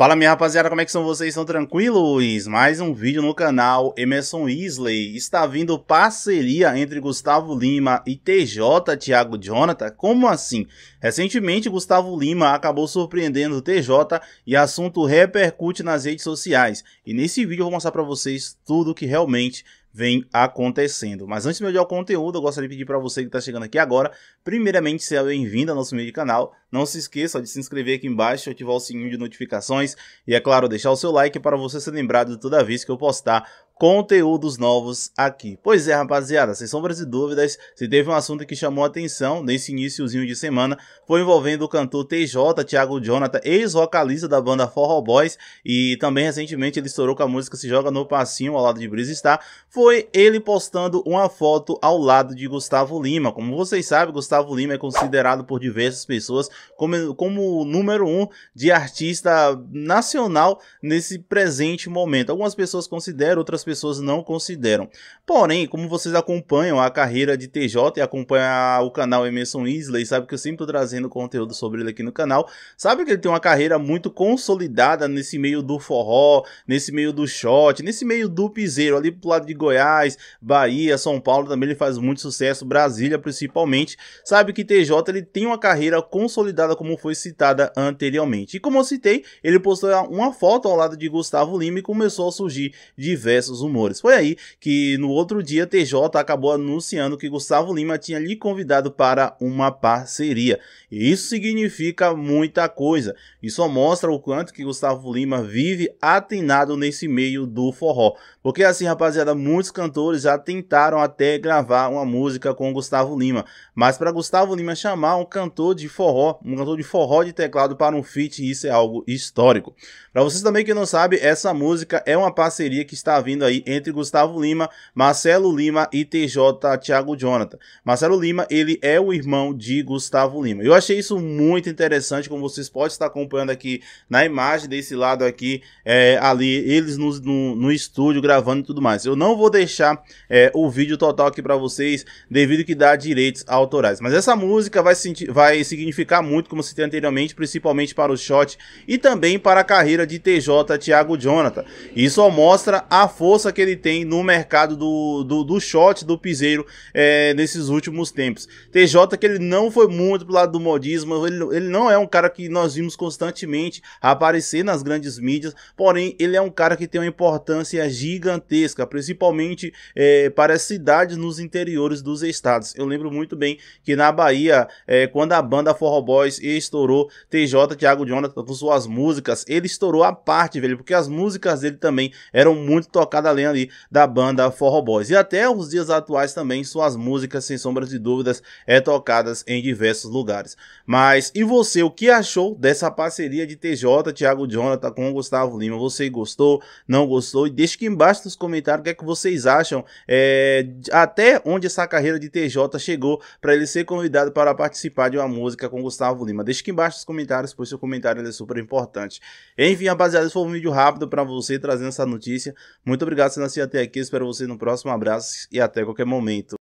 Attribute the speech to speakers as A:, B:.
A: Fala minha rapaziada, como é que são vocês? Estão tranquilos? Mais um vídeo no canal Emerson Isley. Está vindo parceria entre Gustavo Lima e TJ Thiago Jonathan? Como assim? Recentemente, Gustavo Lima acabou surpreendendo o TJ e assunto repercute nas redes sociais. E nesse vídeo eu vou mostrar para vocês tudo que realmente vem acontecendo. Mas antes de melhorar o conteúdo, eu gostaria de pedir para você que está chegando aqui agora, primeiramente, seja bem-vindo ao nosso meio de canal. Não se esqueça de se inscrever aqui embaixo, ativar o sininho de notificações e, é claro, deixar o seu like para você ser lembrado toda vez que eu postar conteúdos novos aqui. Pois é, rapaziada, sem sombras de dúvidas, se teve um assunto que chamou atenção nesse iníciozinho de semana, foi envolvendo o cantor TJ, Thiago Jonathan, ex-vocalista da banda Forró Boys, e também recentemente ele estourou com a música Se Joga no Passinho, ao lado de Brisa Star, foi ele postando uma foto ao lado de Gustavo Lima. Como vocês sabem, Gustavo Lima é considerado por diversas pessoas como, como o número um de artista nacional nesse presente momento. Algumas pessoas consideram, outras pessoas pessoas não consideram. Porém, como vocês acompanham a carreira de TJ e acompanham o canal Emerson Isley, sabe que eu sempre estou trazendo conteúdo sobre ele aqui no canal, sabe que ele tem uma carreira muito consolidada nesse meio do forró, nesse meio do shot, nesse meio do piseiro, ali pro lado de Goiás, Bahia, São Paulo também ele faz muito sucesso, Brasília principalmente, sabe que TJ ele tem uma carreira consolidada como foi citada anteriormente. E como eu citei, ele postou uma foto ao lado de Gustavo Lima e começou a surgir diversos diversos rumores. Foi aí que no outro dia TJ acabou anunciando que Gustavo Lima tinha lhe convidado para uma parceria. E isso significa muita coisa. E só mostra o quanto que Gustavo Lima vive atinado nesse meio do forró. Porque assim, rapaziada, muitos cantores já tentaram até gravar uma música com Gustavo Lima, mas para Gustavo Lima chamar um cantor de forró, um cantor de forró de teclado para um feat, isso é algo histórico. Para vocês também que não sabe, essa música é uma parceria que está vindo aí entre Gustavo Lima, Marcelo Lima e TJ Thiago Jonathan. Marcelo Lima, ele é o irmão de Gustavo Lima. Eu achei isso muito interessante, como vocês podem estar acompanhando aqui na imagem desse lado aqui, é, ali, eles no, no, no, estúdio gravando e tudo mais. Eu não vou deixar é, o vídeo total aqui para vocês, devido que dá direitos autorais. Mas essa música vai, vai significar muito, como citei anteriormente, principalmente para o shot e também para a carreira de TJ Thiago Jonathan. Isso mostra a força força que ele tem no mercado do, do, do shot do Piseiro é, nesses últimos tempos. TJ que ele não foi muito pro lado do modismo, ele, ele não é um cara que nós vimos constantemente aparecer nas grandes mídias, porém ele é um cara que tem uma importância gigantesca, principalmente é, para as cidades nos interiores dos estados. Eu lembro muito bem que na Bahia, é, quando a banda Forro Boys estourou, TJ, Thiago Jonathan, com suas músicas, ele estourou a parte, velho, porque as músicas dele também eram muito tocadas cada lenda ali da banda Forró Boys. E até os dias atuais também, suas músicas, sem sombras de dúvidas, é tocadas em diversos lugares. Mas, e você, o que achou dessa parceria de TJ, Thiago Jonathan com o Gustavo Lima? Você gostou, não gostou? E deixa aqui embaixo nos comentários o que é que vocês acham, é, até onde essa carreira de TJ chegou para ele ser convidado para participar de uma música com Gustavo Lima. Deixa aqui embaixo nos comentários, pois seu comentário é super importante. Enfim, rapaziada, esse foi um vídeo rápido para você trazendo essa notícia. Muito obrigado obrigado se assistir até aqui, espero você no próximo abraço e até qualquer momento.